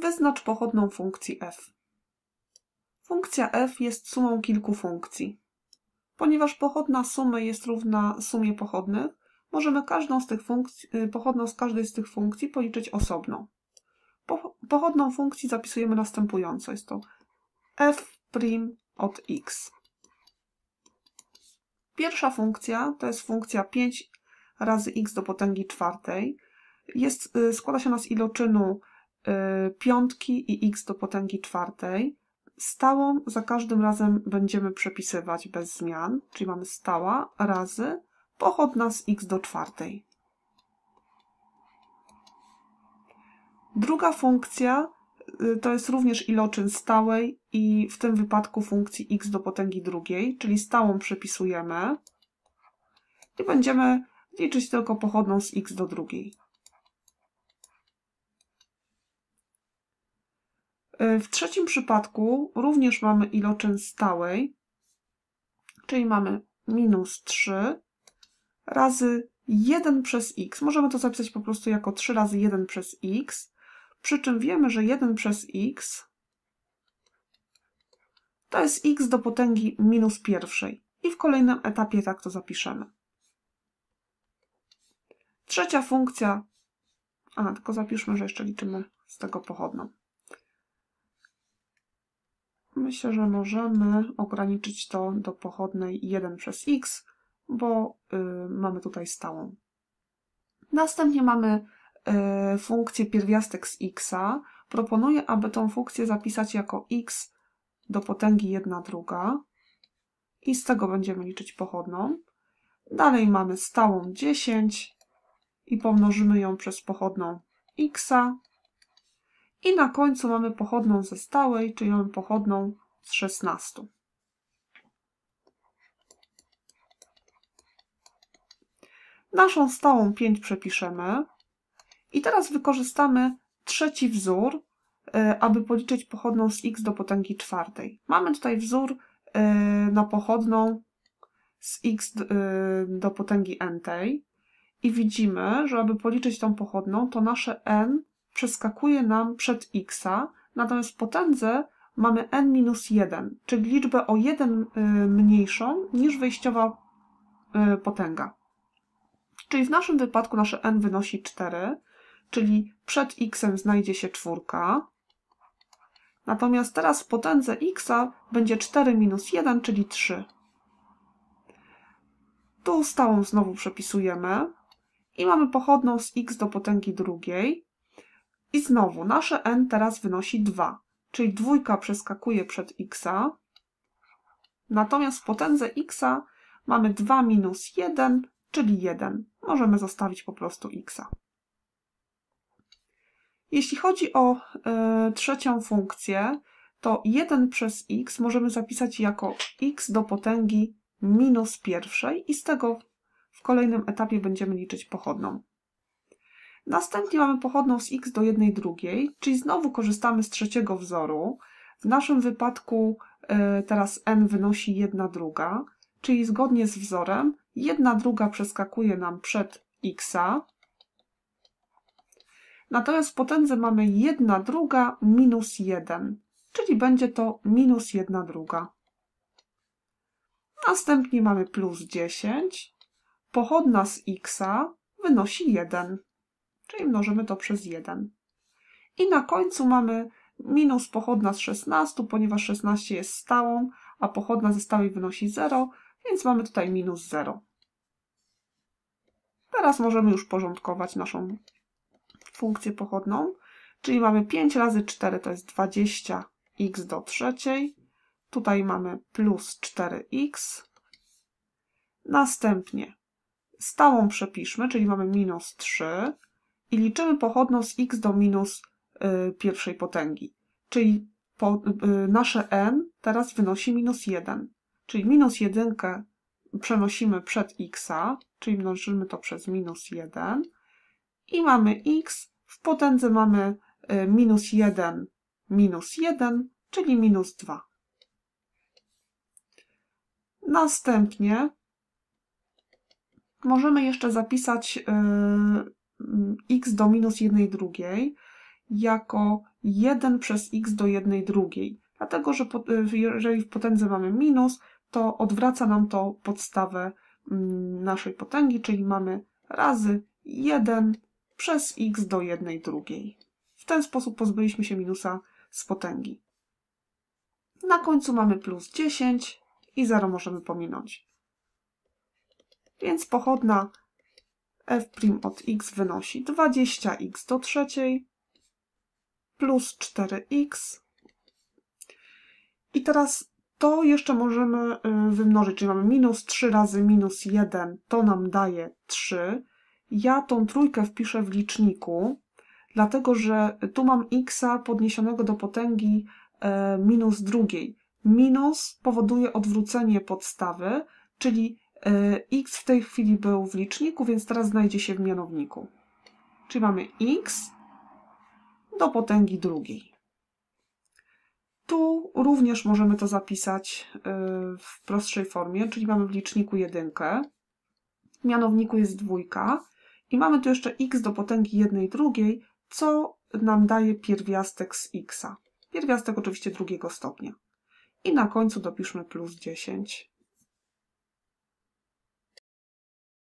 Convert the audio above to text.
Wyznacz pochodną funkcji f. Funkcja f jest sumą kilku funkcji. Ponieważ pochodna sumy jest równa sumie pochodnych, możemy każdą z tych funkcji, y, pochodną z każdej z tych funkcji policzyć osobno. Po, pochodną funkcji zapisujemy następująco. Jest to f' od x. Pierwsza funkcja to jest funkcja 5 razy x do potęgi czwartej. Jest, y, składa się ona z iloczynu Y, piątki i x do potęgi czwartej. Stałą za każdym razem będziemy przepisywać bez zmian, czyli mamy stała razy pochodna z x do czwartej. Druga funkcja y, to jest również iloczyn stałej i w tym wypadku funkcji x do potęgi drugiej, czyli stałą przepisujemy i będziemy liczyć tylko pochodną z x do drugiej. E, w trzecim przypadku również mamy iloczyn stałej, czyli mamy minus 3 razy 1 przez x. Możemy to zapisać po prostu jako 3 razy 1 przez x, przy czym wiemy, że 1 przez x to jest x do potęgi minus pierwszej. I w kolejnym etapie tak to zapiszemy. Trzecia funkcja, a tylko zapiszmy, że jeszcze liczymy z tego pochodną. Myślę, że możemy ograniczyć to do pochodnej 1 przez x, bo y, mamy tutaj stałą. Następnie mamy y, funkcję pierwiastek z x. -a. Proponuję, aby tą funkcję zapisać jako x do potęgi 1 druga i z tego będziemy liczyć pochodną. Dalej mamy stałą 10 i pomnożymy ją przez pochodną x. -a na końcu mamy pochodną ze stałej, czyli mamy pochodną z 16. Naszą stałą 5 przepiszemy i teraz wykorzystamy trzeci wzór, e, aby policzyć pochodną z x do potęgi czwartej. Mamy tutaj wzór e, na pochodną z x e, do potęgi n tej i widzimy, że aby policzyć tą pochodną, to nasze n przeskakuje nam przed x, natomiast w potędze mamy n-1, czyli liczbę o 1 y, mniejszą niż wyjściowa y, potęga. Czyli w naszym wypadku nasze n wynosi 4, czyli przed x znajdzie się czwórka. Natomiast teraz w potędze x będzie 4 minus 1, czyli 3. Tu stałą znowu przepisujemy i mamy pochodną z x do potęgi drugiej. I znowu nasze n teraz wynosi 2, czyli dwójka przeskakuje przed x'a, natomiast w potędze x'a mamy 2 minus 1, czyli 1. Możemy zostawić po prostu x'a. Jeśli chodzi o y, trzecią funkcję, to 1 przez x możemy zapisać jako x do potęgi minus pierwszej i z tego w kolejnym etapie będziemy liczyć pochodną. Następnie mamy pochodną z x do jednej drugiej, czyli znowu korzystamy z trzeciego wzoru. W naszym wypadku e, teraz n wynosi 1 druga, czyli zgodnie z wzorem 1 druga przeskakuje nam przed x. Natomiast w potędze mamy 1 druga minus 1, czyli będzie to minus 1 druga. Następnie mamy plus 10. Pochodna z x wynosi 1 czyli mnożymy to przez 1. I na końcu mamy minus pochodna z 16, ponieważ 16 jest stałą, a pochodna ze stałej wynosi 0, więc mamy tutaj minus 0. Teraz możemy już porządkować naszą funkcję pochodną, czyli mamy 5 razy 4 to jest 20x do trzeciej, tutaj mamy plus 4x, następnie stałą przepiszmy, czyli mamy minus 3, i liczymy pochodną z x do minus y, pierwszej potęgi. Czyli po, y, nasze n teraz wynosi minus 1. Czyli minus 1 przenosimy przed x, czyli mnożymy to przez minus 1 i mamy x, w potędze mamy y, minus 1 minus 1, czyli minus 2. Następnie możemy jeszcze zapisać Mm, x do minus jednej drugiej jako 1 przez x do jednej drugiej. Dlatego, że y, jeżeli w potędze mamy minus, to odwraca nam to podstawę mm, naszej potęgi, czyli mamy razy 1 przez x do jednej drugiej. W ten sposób pozbyliśmy się minusa z potęgi. Na końcu mamy plus 10 i 0 możemy pominąć. Więc pochodna f' od x wynosi 20x do trzeciej plus 4x. I teraz to jeszcze możemy y, wymnożyć, czyli mamy minus 3 razy minus 1, to nam daje 3. Ja tą trójkę wpiszę w liczniku, dlatego że tu mam x podniesionego do potęgi y, minus drugiej. Minus powoduje odwrócenie podstawy, czyli E, x w tej chwili był w liczniku, więc teraz znajdzie się w mianowniku. Czyli mamy x do potęgi drugiej. Tu również możemy to zapisać e, w prostszej formie, czyli mamy w liczniku jedynkę, w mianowniku jest dwójka i mamy tu jeszcze x do potęgi jednej drugiej, co nam daje pierwiastek z x. -a. Pierwiastek oczywiście drugiego stopnia. I na końcu dopiszmy plus 10.